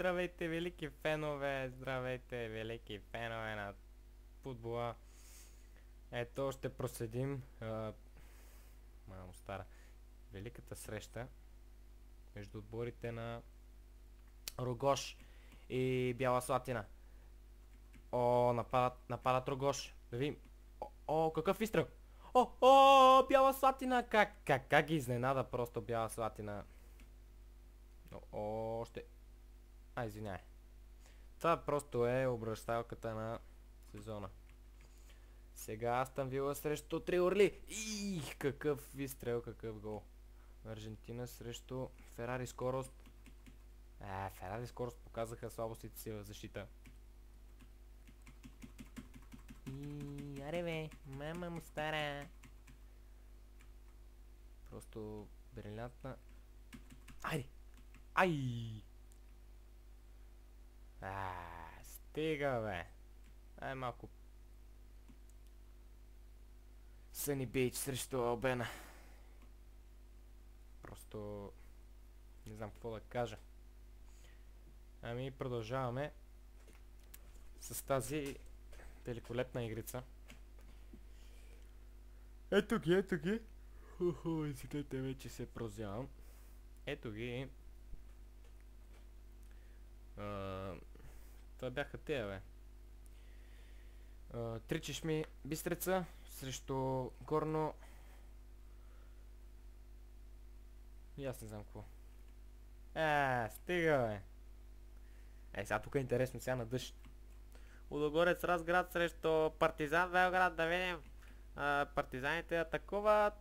Здравейте, велики фенове! Здравейте, велики фенове на футбола! Ето, ще проследим... А... Мамо стара. Великата среща между отборите на Рогош и Бяла Слатина. О, нападат, нападат Рогош. Да видим. О, о, какъв изстрел! О, о, Бяла Слатина! Как, как, как ги изненада просто Бяла Слатина? О, ще! А, извинявай. Това просто е обръщалката на сезона. Сега Астан Вила срещу Три Орли. Их, какъв изстрел, какъв гол. Аржентина срещу Ферари скорост. А, Ферари скорост показаха слабостите си в защита. И, аре бе, мама му стара. Просто брилянтна. Айде! Ай! Стига, бе. Ай малко. Съни Бейч срещу Албена. Просто... Не знам какво да кажа. Ами продължаваме с тази великолепна игрица. Ето ги, ето ги. Хо-хо, извинете вече се прозявам. Ето ги. бяха те, бе. Тричеш ми Бистреца срещу Горно. И аз не знам какво. Е, стига, бе. Ей, сега тук е интересно, сега на дъжд. Удогорец Разград срещу Партизан Белград, да видим. партизаните атакуват.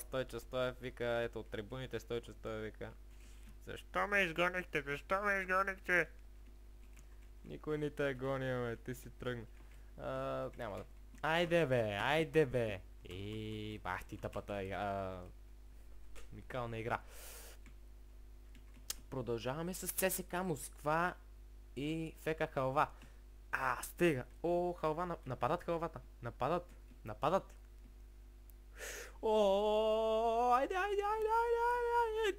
Стойче Стоев вика, ето от трибуните Стойче Стоев вика. Защо ме изгонихте? Защо ме изгонихте? Никой не те е гоня, бе. Ти си тръгна. А, няма да... Айде, бе! Айде, бе! И бах ти тъпата игра. Микална игра. Продължаваме с ЦСК Москва и фека Халва. А, стига. О, халва, нападат халвата. Нападат. Нападат. О, айде, айде, айде, айде,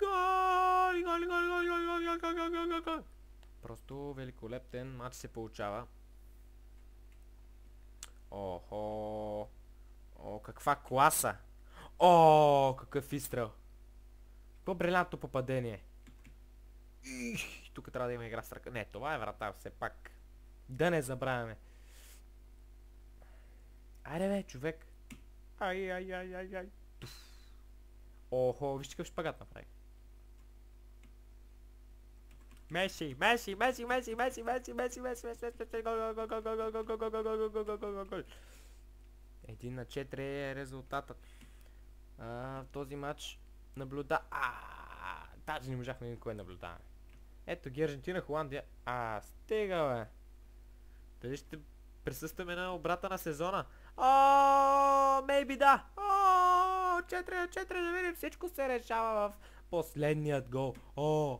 айде, айде, Просто великолептен матч се получава. Охо! О, каква класа! О, какъв изстрел! Какво брилянтно попадение! тук трябва да има игра с ръка. Не, това е врата, все пак. Да не забравяме. Айде бе, човек. Ай, ай, ай, ай, ай. Охо, вижте какъв шпагат направих. Messi, Messi, Messi, Messi, Messi, Messi, Messi, Messi, Messi, Messi, Messi, Един на 4 е резултатът. А, в този матч наблюда... А, даже не можахме никой наблюдаваме. Ето ги Аржентина, Холандия. А, стига, бе. Дали ще присъстваме на обрата на сезона? О, мейби да. О, 4 на 4 да видим. Всичко се решава в последният гол. О,